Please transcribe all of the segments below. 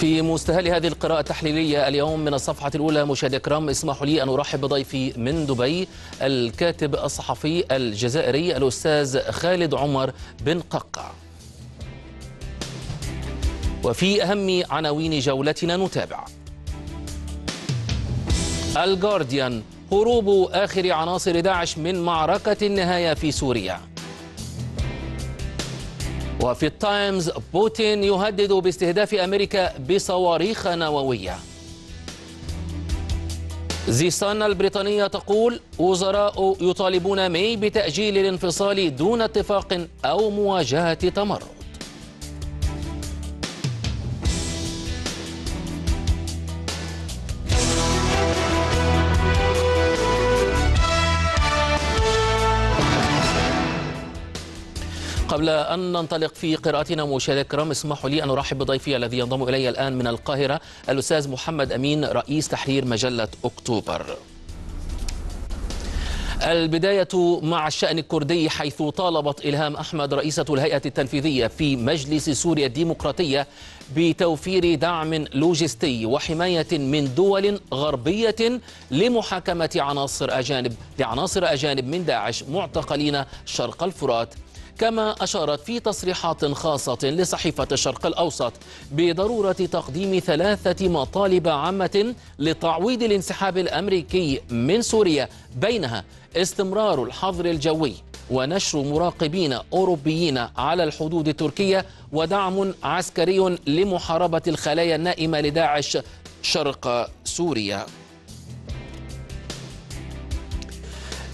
في مستهل هذه القراءة التحليلية اليوم من الصفحة الأولى مشاهدي الكرام اسمحوا لي أن أرحب بضيفي من دبي الكاتب الصحفي الجزائري الأستاذ خالد عمر بن ققع وفي أهم عناوين جولتنا نتابع الجارديان هروب آخر عناصر داعش من معركة النهاية في سوريا وفي التايمز بوتين يهدد باستهداف أمريكا بصواريخ نووية زيسان البريطانية تقول وزراء يطالبون مي بتأجيل الانفصال دون اتفاق أو مواجهة تمرد قبل أن ننطلق في قراءتنا مشاهدي الكرام اسمحوا لي أن أرحب بضيفي الذي ينضم إلي الآن من القاهرة الأستاذ محمد أمين رئيس تحرير مجلة أكتوبر البداية مع الشأن الكردي حيث طالبت إلهام أحمد رئيسة الهيئة التنفيذية في مجلس سوريا الديمقراطية بتوفير دعم لوجستي وحماية من دول غربية لمحاكمة عناصر أجانب لعناصر أجانب من داعش معتقلين شرق الفرات كما أشارت في تصريحات خاصة لصحيفة الشرق الأوسط بضرورة تقديم ثلاثة مطالب عامة لتعويض الانسحاب الأمريكي من سوريا بينها استمرار الحظر الجوي ونشر مراقبين أوروبيين على الحدود التركية ودعم عسكري لمحاربة الخلايا النائمة لداعش شرق سوريا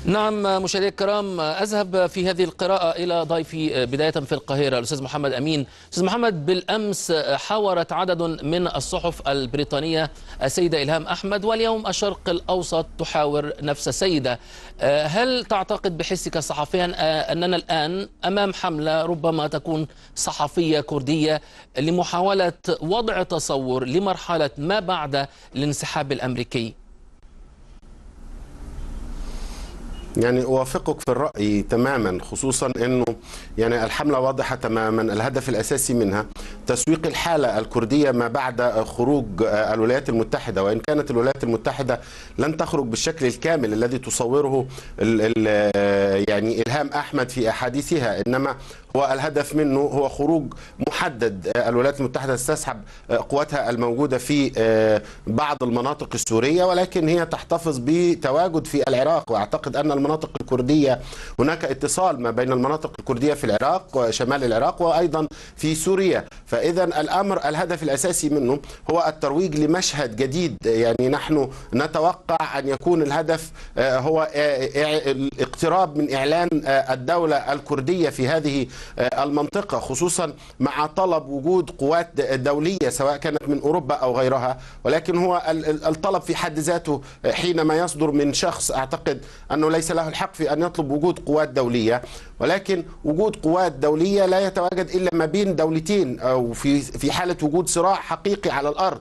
نعم مشاهدي الكرام أذهب في هذه القراءة إلى ضيفي بداية في القاهرة الأستاذ محمد أمين أستاذ محمد بالأمس حاورت عدد من الصحف البريطانية السيدة إلهام أحمد واليوم الشرق الأوسط تحاور نفس السيدة هل تعتقد بحسك صحفيا آه، أننا الآن أمام حملة ربما تكون صحفية كردية لمحاولة وضع تصور لمرحلة ما بعد الانسحاب الأمريكي يعني اوافقك في الراي تماما خصوصا انه يعني الحمله واضحه تماما الهدف الاساسي منها تسويق الحاله الكرديه ما بعد خروج الولايات المتحده وان كانت الولايات المتحده لن تخرج بالشكل الكامل الذي تصوره الـ الـ يعني الهام احمد في احاديثها انما والهدف منه هو خروج محدد آه، الولايات المتحدة تستسحب آه، قواتها الموجودة في آه، بعض المناطق السورية ولكن هي تحتفظ بتواجد في العراق وأعتقد أن المناطق الكردية هناك اتصال ما بين المناطق الكردية في العراق وشمال العراق وأيضا في سوريا فإذا الأمر الهدف الأساسي منه هو الترويج لمشهد جديد يعني نحن نتوقع أن يكون الهدف هو الاقتراب من إعلان الدولة الكردية في هذه آه، المنطقة خصوصا مع طلب وجود قوات دولية سواء كانت من أوروبا أو غيرها ولكن هو الطلب في حد ذاته آه، حينما يصدر من شخص أعتقد أنه ليس له الحق في أن يطلب وجود قوات دولية ولكن وجود قوات دولية لا يتواجد إلا ما بين دولتين أو في في حالة وجود صراع حقيقي على الأرض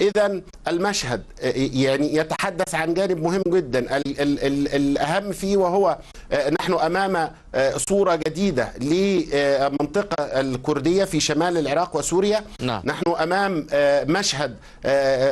إذا المشهد آه، يعني يتحدث عن جانب مهم جدا الأهم فيه وهو آه، نحن امام آه، صوره جديده للمنطقه الكرديه في شمال العراق وسوريا نعم. نحن امام آه، مشهد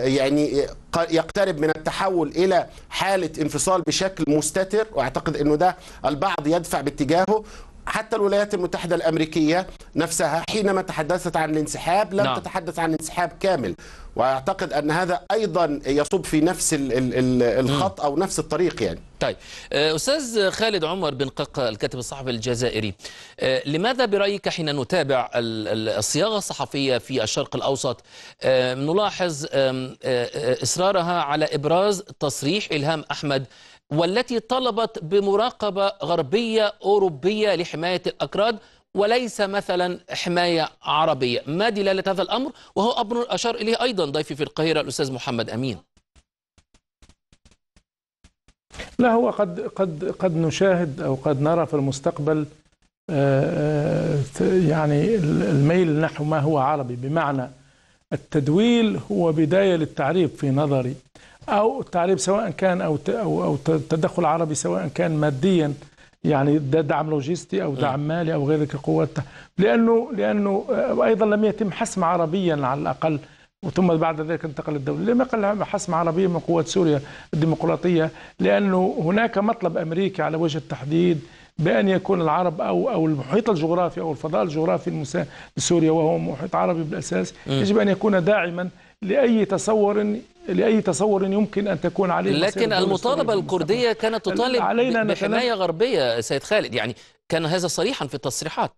يعني يقترب من التحول الى حاله انفصال بشكل مستتر واعتقد انه ده البعض يدفع باتجاهه حتى الولايات المتحدة الأمريكية نفسها حينما تحدثت عن الانسحاب لم نعم. تتحدث عن انسحاب كامل وأعتقد أن هذا أيضا يصب في نفس الخط أو نفس الطريق يعني طيب آه، أستاذ خالد عمر بن قق الكاتب الصحفي الجزائري آه، لماذا برأيك حين نتابع الصياغة الصحفية في الشرق الأوسط آه، نلاحظ إصرارها على إبراز تصريح إلهام أحمد والتي طلبت بمراقبة غربية أوروبية لحماية الأكراد وليس مثلا حماية عربية ما دلالة هذا الأمر وهو أمر أشار إليه أيضا ضيفي في القاهرة الأستاذ محمد أمين لا هو قد قد قد نشاهد او قد نرى في المستقبل آه، آه، يعني الميل نحو ما هو عربي بمعنى التدويل هو بدايه للتعريب في نظري او التعريب سواء كان او او او تدخل عربي سواء كان ماديا يعني ده دعم لوجستي او دعم نعم. مالي او غير القوات لانه لانه آه، ايضا لم يتم حسم عربيا على الاقل وثم بعد ذلك انتقل الدولة لم يقل حسم عربيا من قوات سوريا الديمقراطية لأنه هناك مطلب أمريكي على وجه التحديد بأن يكون العرب أو أو المحيط الجغرافي أو الفضاء الجغرافي المسا... لسوريا وهو محيط عربي بالأساس يجب أن يكون داعما لأي تصور لأي تصور يمكن أن تكون عليه لكن المطالبة الكردية كانت تطالب علينا بحماية غربية سيد خالد يعني كان هذا صريحا في التصريحات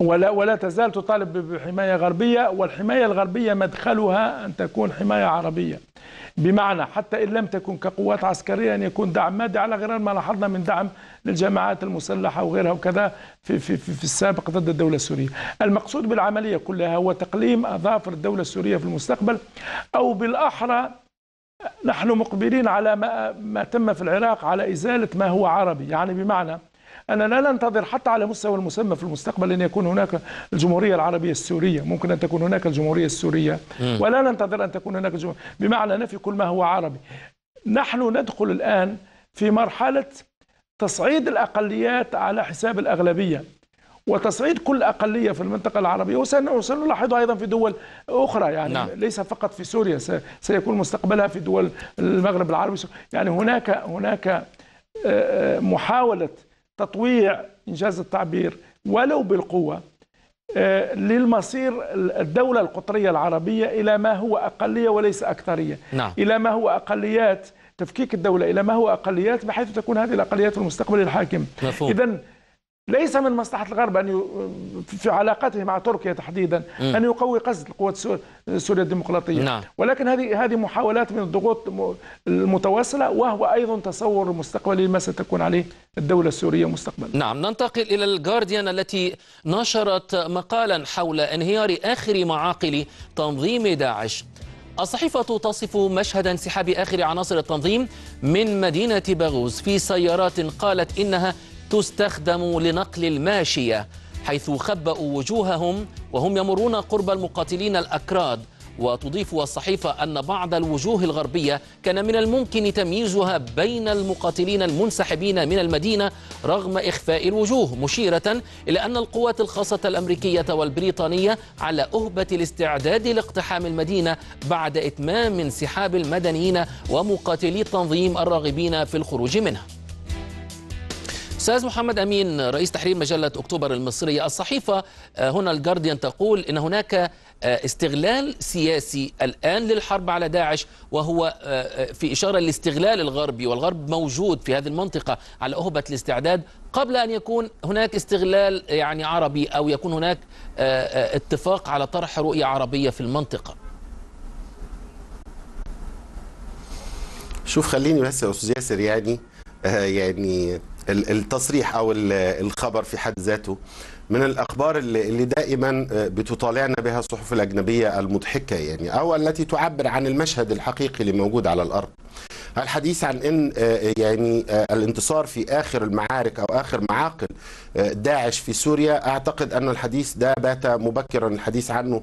ولا ولا تزال تطالب بحماية غربية والحماية الغربية مدخلها أن تكون حماية عربية بمعنى حتى إن لم تكن كقوات عسكرية أن يكون دعم مادي على غرار ما لاحظنا من دعم للجماعات المسلحة وغيرها وكذا في, في, في, في السابق ضد الدولة السورية المقصود بالعملية كلها هو تقليم أظافر الدولة السورية في المستقبل أو بالأحرى نحن مقبلين على ما, ما تم في العراق على إزالة ما هو عربي يعني بمعنى أننا لا ننتظر حتى على مستوى المسمى في المستقبل أن يكون هناك الجمهورية العربية السورية ممكن أن تكون هناك الجمهورية السورية ولا ننتظر أن تكون هناك جمهورية بمعنى نفي كل ما هو عربي نحن ندخل الآن في مرحلة تصعيد الأقليات على حساب الأغلبية وتصعيد كل أقلية في المنطقة العربية وسنلاحظ أيضا في دول أخرى يعني نعم. ليس فقط في سوريا سيكون مستقبلها في دول المغرب العربي يعني هناك هناك آه، آه، محاولة تطويع إنجاز التعبير ولو بالقوة آه، للمصير الدولة القطرية العربية إلى ما هو أقلية وليس أكثرية نعم. إلى ما هو أقليات تفكيك الدولة إلى ما هو أقليات بحيث تكون هذه الأقليات في المستقبل الحاكم إذا ليس من مصلحة الغرب أن في علاقته مع تركيا تحديدا أن يقوي قصد القوات سوريا الديمقراطية نعم. ولكن هذه هذه محاولات من الضغوط المتواصلة وهو أيضا تصور مستقبلي لما ستكون عليه الدولة السورية مستقبلا نعم ننتقل إلى الجارديان التي نشرت مقالا حول انهيار آخر معاقل تنظيم داعش الصحيفة تصف مشهد انسحاب آخر عناصر التنظيم من مدينة باغوز في سيارات قالت إنها تستخدم لنقل الماشية حيث خبأوا وجوههم وهم يمرون قرب المقاتلين الأكراد وتضيف الصحيفة أن بعض الوجوه الغربية كان من الممكن تمييزها بين المقاتلين المنسحبين من المدينة رغم إخفاء الوجوه مشيرة إلى أن القوات الخاصة الأمريكية والبريطانية على أهبة الاستعداد لاقتحام المدينة بعد إتمام انسحاب المدنيين ومقاتلي التنظيم الراغبين في الخروج منها استاذ محمد امين رئيس تحرير مجله اكتوبر المصريه الصحيفه آه، هنا الجارديان تقول ان هناك آه، استغلال سياسي الان للحرب على داعش وهو آه، في اشاره لاستغلال الغربي والغرب موجود في هذه المنطقه على اهبه الاستعداد قبل ان يكون هناك استغلال يعني عربي او يكون هناك اتفاق على طرح رؤيه عربيه في المنطقه. شوف خليني بس يا استاذ ياسر يعني يعني التصريح او الخبر في حد ذاته من الاخبار اللي دائما آه، بتطالعنا بها الصحف الاجنبيه المضحكه يعني او التي تعبر عن المشهد الحقيقي اللي موجود على الارض الحديث عن ان آه، يعني آه، الانتصار في اخر المعارك او اخر معاقل آه، داعش في سوريا اعتقد ان الحديث ده بات مبكرا الحديث عنه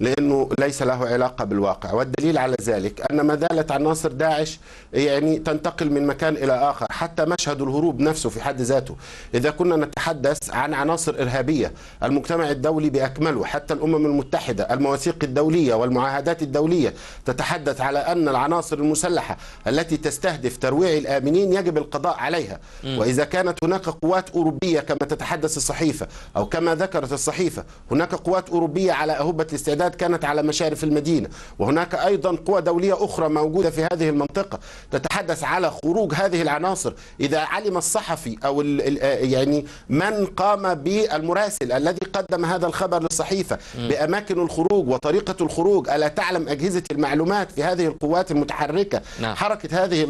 لانه ليس له علاقه بالواقع والدليل على ذلك ان ما زالت عناصر داعش يعني تنتقل من مكان الى اخر حتى مشهد الهروب نفسه في حد ذاته اذا كنا نتحدث عن عناصر ارهابيه المجتمع الدولي باكمله حتى الامم المتحده المواثيق الدوليه والمعاهدات الدوليه تتحدث على ان العناصر المسلحه التي التي تستهدف ترويع الآمنين يجب القضاء عليها وإذا كانت هناك قوات أوروبية كما تتحدث الصحيفة أو كما ذكرت الصحيفة هناك قوات أوروبية على أهبة الاستعداد كانت على مشارف المدينة وهناك أيضا قوى دولية أخرى موجودة في هذه المنطقة تتحدث على خروج هذه العناصر إذا علم الصحفي أو آه، يعني من قام بالمراسل الذي قدم هذا الخبر للصحيفة بأماكن الخروج وطريقة الخروج ألا تعلم أجهزة المعلومات في هذه القوات المتحركة نعم. حركة هذه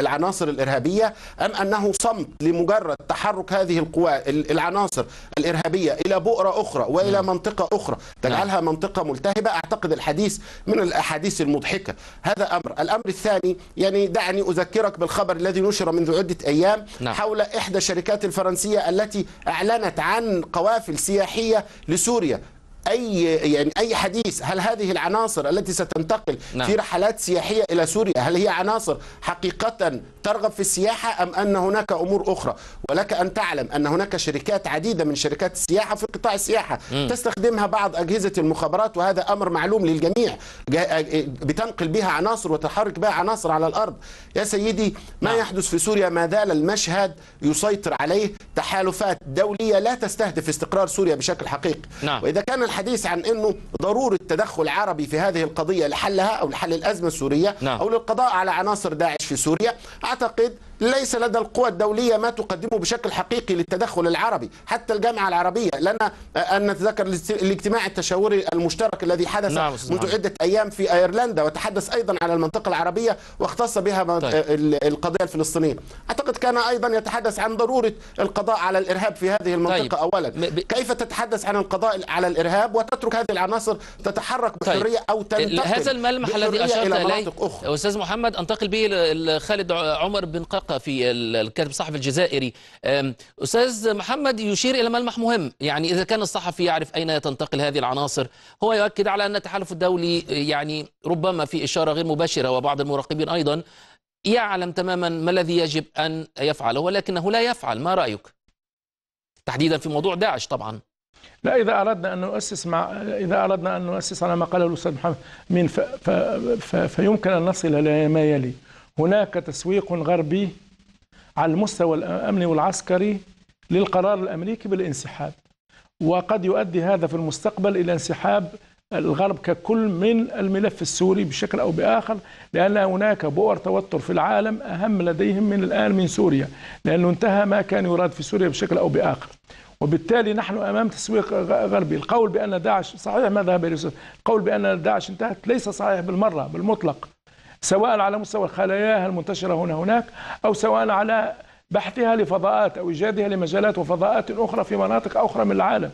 العناصر الإرهابية أم أنه صمت لمجرد تحرك هذه القوى العناصر الإرهابية إلى بؤرة أخرى وإلى نعم. منطقة أخرى نعم. تجعلها منطقة ملتهبة أعتقد الحديث من الأحاديث المضحكة هذا أمر الأمر الثاني يعني دعني أذكرك بالخبر الذي نشر منذ عدة أيام نعم. حول إحدى الشركات الفرنسية التي أعلنت عن قوافل سياحية لسوريا اي يعني اي حديث هل هذه العناصر التي ستنتقل نعم. في رحلات سياحيه الى سوريا هل هي عناصر حقيقه ترغب في السياحه ام ان هناك امور اخرى ولك ان تعلم ان هناك شركات عديده من شركات السياحه في قطاع السياحه م. تستخدمها بعض اجهزه المخابرات وهذا امر معلوم للجميع بتنقل بها عناصر وتحرك بها عناصر على الارض يا سيدي ما نعم. يحدث في سوريا ما زال المشهد يسيطر عليه تحالفات دولية لا تستهدف استقرار سوريا بشكل حقيقي نعم. وإذا كان الحديث عن أنه ضرورة تدخل عربي في هذه القضية لحلها أو لحل الأزمة السورية نعم. أو للقضاء على عناصر داعش في سوريا أعتقد ليس لدى القوى الدولية ما تقدمه بشكل حقيقي للتدخل العربي حتى الجامعة العربية لنا أن نتذكر الاجتماع التشاوري المشترك الذي حدث نعم منذ نعم. عدة أيام في أيرلندا وتحدث أيضا على المنطقة العربية واختص بها طيب. القضية الفلسطينية أعتقد كان أيضا يتحدث عن ضرورة القضاء على الإرهاب في هذه المنطقة طيب. أولا ب... كيف تتحدث عن القضاء على الإرهاب وتترك هذه العناصر تتحرك طيب. بحرية طيب. أو تنتقل هذا الملمح الذي أشرت إلى مناطق أخرى أستاذ محمد أنتقل به لخالد عمر بن قاق في الكاتب الصحفي الجزائري أستاذ محمد يشير إلى ملمح مهم يعني إذا كان الصحفي يعرف أين تنتقل هذه العناصر هو يؤكد على أن التحالف الدولي يعني ربما في إشارة غير مباشرة وبعض المراقبين أيضا يعلم تماما ما الذي يجب أن يفعله ولكنه لا يفعل ما رأيك تحديدا في موضوع داعش طبعا لا إذا أردنا أن نؤسس مع إذا أردنا أن نؤسس على ما قاله الأستاذ محمد من ف... ف... ف... فيمكن أن نصل إلى ما يلي هناك تسويق غربي على المستوى الأمني والعسكري للقرار الأمريكي بالانسحاب وقد يؤدي هذا في المستقبل إلى انسحاب الغرب ككل من الملف السوري بشكل أو بآخر لأن هناك بؤر توتر في العالم أهم لديهم من الآن من سوريا لأنه انتهى ما كان يراد في سوريا بشكل أو بآخر وبالتالي نحن امام تسويق غربي، القول بان داعش صحيح ما ذهب إلى القول بان داعش انتهت ليس صحيح بالمره بالمطلق، سواء على مستوى خلاياها المنتشرة هنا هناك أو سواء على بحثها لفضاءات أو إيجادها لمجالات وفضاءات أخرى في مناطق أخرى من العالم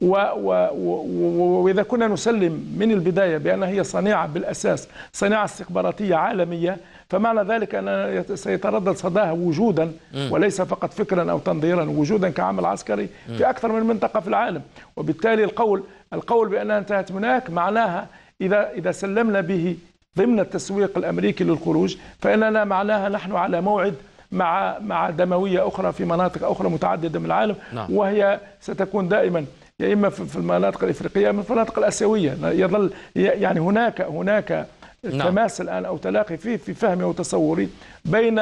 وإذا كنا نسلم من البداية بأن هي صناعة بالأساس صناعة استخباراتية عالمية فمعنى ذلك أن سيتردد صداها وجودا وليس فقط فكرا أو تنظيرا وجودا كعمل عسكري في أكثر من منطقة في العالم وبالتالي القول القول بأنها انتهت هناك معناها إذا إذا سلمنا به ضمن التسويق الامريكي للخروج فاننا معناها نحن على موعد مع مع دمويه اخرى في مناطق اخرى متعدده من العالم نعم. وهي ستكون دائما يا اما في المناطق الافريقيه من المناطق الاسيويه يظل يعني هناك هناك نعم. تماس الان او تلاقي فيه في فهمي وتصوري بين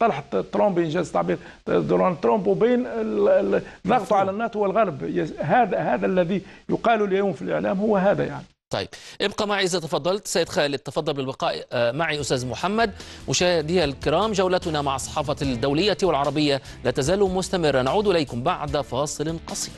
طرح ترامب انجاز التعبير دونالد ترامب وبين الضغط على الناتو والغرب هذا هذا الذي يقال اليوم في الاعلام هو هذا يعني طيب ابقى معي إذا تفضلت سيد خالد تفضل بالبقاء آه، معي أستاذ محمد مشاهدي الكرام جولتنا مع الصحافة الدولية والعربية لا تزال مستمرة نعود إليكم بعد فاصل قصير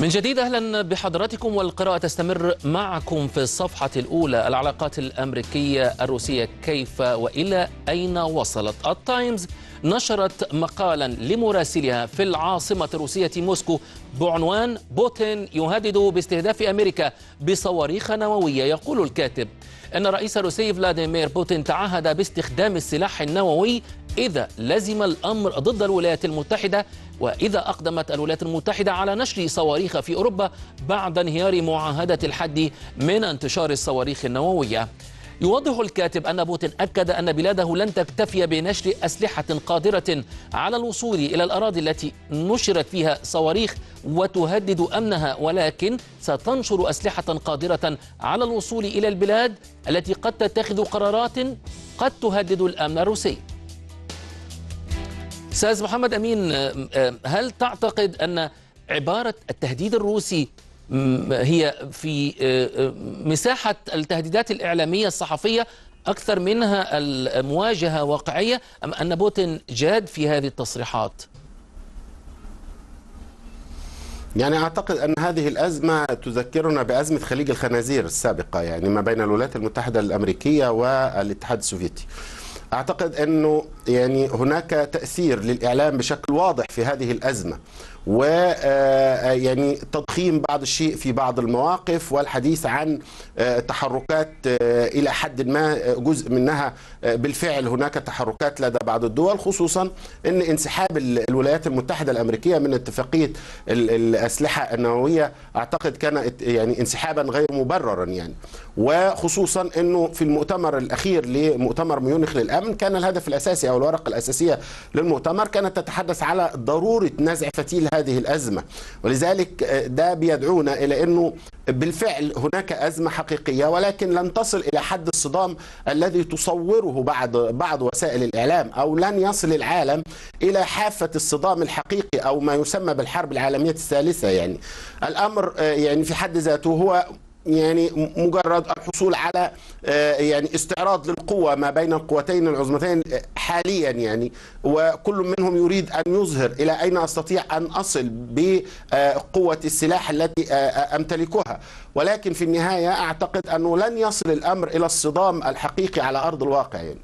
من جديد اهلا بحضراتكم والقراءه تستمر معكم في الصفحه الاولى العلاقات الامريكيه الروسيه كيف والى اين وصلت التايمز نشرت مقالا لمراسلها في العاصمه الروسيه موسكو بعنوان بوتين يهدد باستهداف امريكا بصواريخ نوويه يقول الكاتب ان الرئيس الروسي فلاديمير بوتين تعهد باستخدام السلاح النووي إذا لزم الأمر ضد الولايات المتحدة وإذا أقدمت الولايات المتحدة على نشر صواريخ في أوروبا بعد انهيار معاهدة الحد من انتشار الصواريخ النووية يوضح الكاتب أن بوتين أكد أن بلاده لن تكتفي بنشر أسلحة قادرة على الوصول إلى الأراضي التي نشرت فيها صواريخ وتهدد أمنها ولكن ستنشر أسلحة قادرة على الوصول إلى البلاد التي قد تتخذ قرارات قد تهدد الأمن الروسي استاذ محمد امين آه، آه، هل تعتقد ان عباره التهديد الروسي هي في آه، مساحه التهديدات الاعلاميه الصحفيه اكثر منها المواجهه واقعيه ام ان بوتين جاد في هذه التصريحات؟ يعني اعتقد ان هذه الازمه تذكرنا بازمه خليج الخنازير السابقه يعني ما بين الولايات المتحده الامريكيه والاتحاد السوفيتي. أعتقد أنه يعني هناك تأثير للإعلام بشكل واضح في هذه الأزمة و آه، آه، يعني تضخيم بعض الشيء في بعض المواقف والحديث عن آه، تحركات الى حد ما جزء منها بالفعل هناك تحركات لدى بعض الدول خصوصا ان انسحاب الولايات المتحده الامريكيه من اتفاقيه الاسلحه النوويه اعتقد كان يعني انسحابا غير مبررا يعني وخصوصا انه في المؤتمر الاخير لمؤتمر ميونخ للامن كان الهدف الاساسي او الورقه الاساسيه للمؤتمر كانت تتحدث على ضروره نزع فتيل هذه الأزمة ولذلك آه، ده بيدعونا إلى أنه بالفعل هناك أزمة حقيقية ولكن لن تصل إلى حد الصدام الذي تصوره بعض بعض وسائل الإعلام أو لن يصل العالم إلى حافة الصدام الحقيقي أو ما يسمى بالحرب العالمية الثالثة يعني الأمر آه، يعني في حد ذاته هو يعني مجرد الحصول على آه، يعني استعراض للقوة ما بين القوتين العظمتين آه، حاليا يعني وكل منهم يريد أن يظهر إلى أين أستطيع أن أصل بقوة السلاح التي آه، أمتلكها ولكن في النهاية أعتقد أنه لن يصل الأمر إلى الصدام الحقيقي على أرض الواقع يعني.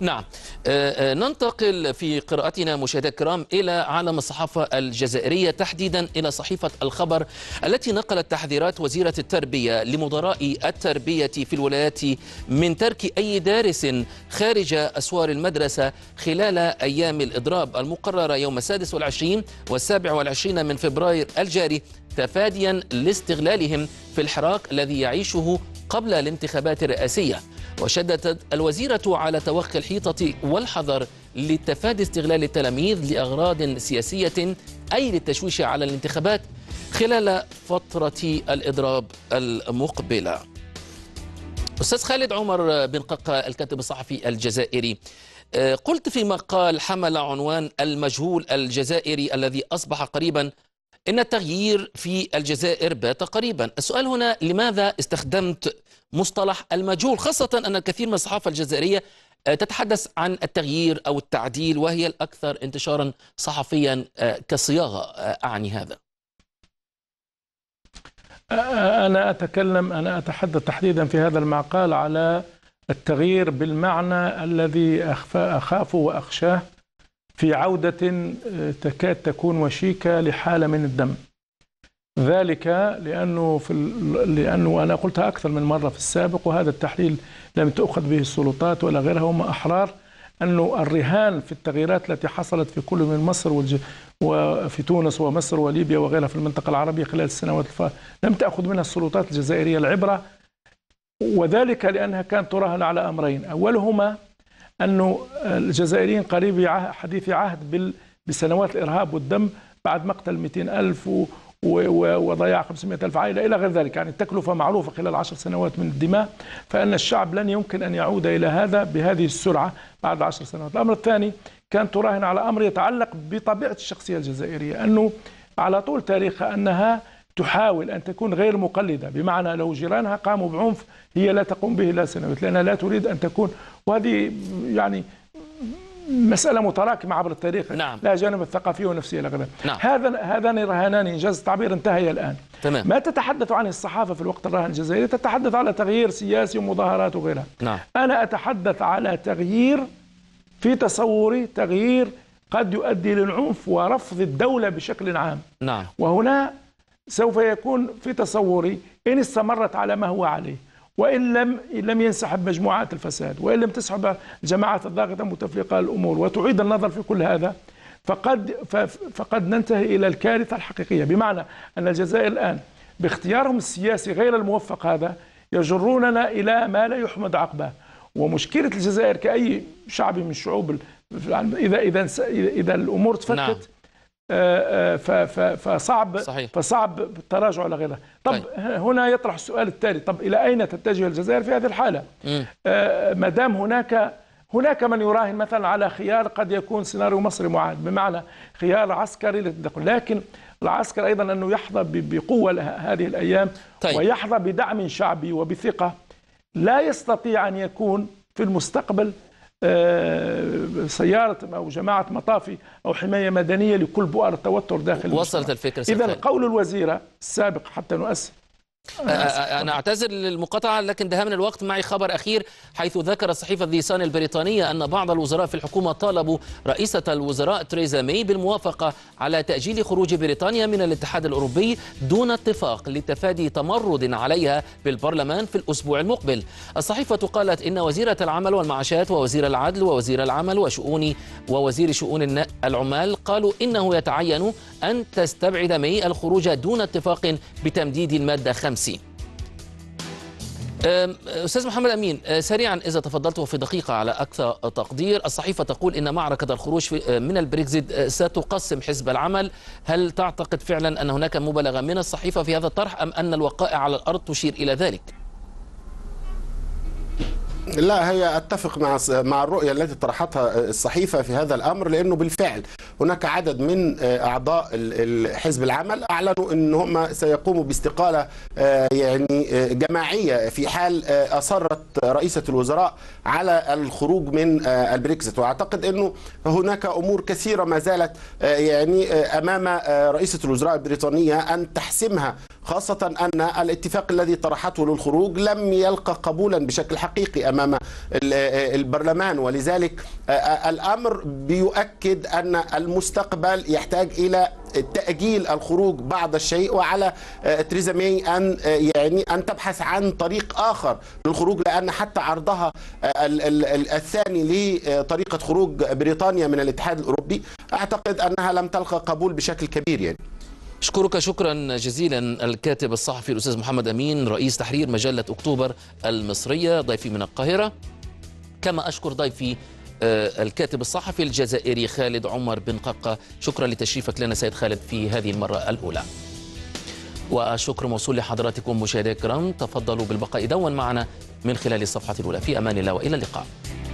نعم أه، أه، ننتقل في قراءتنا مشاهدي الكرام إلى عالم الصحافة الجزائرية تحديدا إلى صحيفة الخبر التي نقلت تحذيرات وزيرة التربية لمدراء التربية في الولايات من ترك أي دارس خارج أسوار المدرسة خلال أيام الإضراب المقررة يوم السادس والعشرين والسابع والعشرين من فبراير الجاري تفاديا لاستغلالهم في الحراك الذي يعيشه قبل الانتخابات الرئاسية وشددت الوزيرة على توخي الحيطة والحذر لتفادي استغلال التلاميذ لأغراض سياسية أي للتشويش على الانتخابات خلال فترة الإضراب المقبلة أستاذ خالد عمر بن ققة الكاتب الصحفي الجزائري آه، قلت في مقال حمل عنوان المجهول الجزائري الذي أصبح قريبا إن التغيير في الجزائر بات قريبا السؤال هنا لماذا استخدمت مصطلح المجهول خاصة أن الكثير من الصحافة الجزائرية آه، تتحدث عن التغيير أو التعديل وهي الأكثر انتشارا صحفيا آه، كصياغة آه، أعني هذا أنا أتكلم أنا أتحدث تحديدا في هذا المعقال على التغيير بالمعنى الذي أخافه وأخشاه في عودة آه، تكاد تكون وشيكة لحالة من الدم ذلك لأنه, في لأنه أنا قلتها أكثر من مرة في السابق وهذا التحليل لم تؤخذ به السلطات ولا غيرها هم أحرار أنه الرهان في التغييرات التي حصلت في كل من مصر والج... وفي تونس ومصر وليبيا وغيرها في المنطقة العربية خلال السنوات الفا لم تأخذ منها السلطات الجزائرية العبرة وذلك لأنها كانت تراهن على أمرين أولهما أنه الجزائريين قريب حديث عهد بسنوات الإرهاب والدم بعد مقتل 200 ألف وضياع 500 ألف عائلة إلى غير ذلك يعني التكلفة معروفة خلال عشر سنوات من الدماء فأن الشعب لن يمكن أن يعود إلى هذا بهذه السرعة بعد عشر سنوات الأمر الثاني كان تراهن على أمر يتعلق بطبيعة الشخصية الجزائرية أنه على طول تاريخها أنها تحاول أن تكون غير مقلدة بمعنى لو جيرانها قاموا بعنف هي لا تقوم به لا سنوات لأنها لا تريد أن تكون وهذه يعني مسألة متراكمة عبر التاريخ نعم. لا جانب الثقافي والنفسي إلى نعم. هذا هذان رهانان إنجاز التعبير انتهي الآن تمام. ما تتحدث عنه الصحافة في الوقت الراهن الجزائري تتحدث على تغيير سياسي ومظاهرات وغيرها نعم. أنا أتحدث على تغيير في تصوري تغيير قد يؤدي للعنف ورفض الدولة بشكل عام نعم. وهنا سوف يكون في تصوري إن استمرت على ما هو عليه وإن لم لم ينسحب مجموعات الفساد وإن لم تسحب الجماعات الضاغطة متفرقة الأمور وتعيد النظر في كل هذا فقد فقد ننتهي إلى الكارثة الحقيقية بمعنى أن الجزائر الآن باختيارهم السياسي غير الموفق هذا يجروننا إلى ما لا يحمد عقبه ومشكلة الجزائر كأي شعب من الشعوب إذا إذا إذا الأمور تفتت نعم. آه، آه، فصعب صحيح. فصعب التراجع على غيرها طب صحيح. طيب. هنا يطرح السؤال التالي طب الى اين تتجه الجزائر في هذه الحاله آه، ما دام هناك هناك من يراهن مثلا على خيار قد يكون سيناريو مصري معاد بمعنى خيار عسكري للتدخل لكن العسكر ايضا انه يحظى بقوه هذه الايام طيب. ويحظى بدعم شعبي وبثقه لا يستطيع ان يكون في المستقبل آه، سيارة أو جماعة مطافي أو حماية مدنية لكل بؤر التوتر داخل وصلت المجتمع. الفكرة إذا قول الوزيرة السابق حتى نؤسس آه، آه، آه، أنا أعتذر للمقاطعة لكن دهمنا الوقت معي خبر أخير حيث ذكر صحيفة ديسان البريطانية أن بعض الوزراء في الحكومة طالبوا رئيسة الوزراء تريزا مي بالموافقة على تأجيل خروج بريطانيا من الاتحاد الأوروبي دون اتفاق لتفادي تمرد عليها بالبرلمان في الأسبوع المقبل الصحيفة قالت إن وزيرة العمل والمعاشات ووزير العدل ووزير العمل وشؤون ووزير شؤون العمال قالوا إنه يتعين أن تستبعد مي الخروج دون اتفاق بتمديد المادة 50 استاذ محمد امين أه، سريعا اذا تفضلت في دقيقه على اكثر تقدير الصحيفه تقول ان معركه الخروج أه، من البريكزيت أه، ستقسم حزب العمل هل تعتقد فعلا ان هناك مبالغه من الصحيفه في هذا الطرح ام ان الوقائع على الارض تشير الى ذلك لا هي اتفق مع مع الرؤيه التي طرحتها الصحيفه في هذا الامر لانه بالفعل هناك عدد من آه، اعضاء حزب العمل اعلنوا ان هم سيقوموا باستقاله آه، يعني آه، جماعيه في حال اصرت رئيسه الوزراء على الخروج من البريكزت واعتقد انه هناك امور كثيره ما زالت يعني امام رئيسه الوزراء البريطانيه ان تحسمها خاصة أن الاتفاق الذي طرحته للخروج لم يلقى قبولا بشكل حقيقي أمام البرلمان ولذلك آه، آه، الأمر بيؤكد أن المستقبل يحتاج إلى تأجيل الخروج بعض الشيء وعلى آه، تريزا مي أن يعني أن تبحث عن طريق آخر للخروج لأن حتى عرضها الثاني لطريقة خروج بريطانيا من الاتحاد الأوروبي أعتقد أنها لم تلقى قبول بشكل كبير يعني أشكرك شكرا جزيلا الكاتب الصحفي الأستاذ محمد أمين رئيس تحرير مجلة أكتوبر المصرية ضيفي من القاهرة كما أشكر ضيفي آه، الكاتب الصحفي الجزائري خالد عمر بن ققة شكرا لتشريفك لنا سيد خالد في هذه المرة الأولى وشكر موصول لحضراتكم مشاهدي الكرام تفضلوا بالبقاء دوا معنا من خلال الصفحة الأولى في أمان الله وإلى اللقاء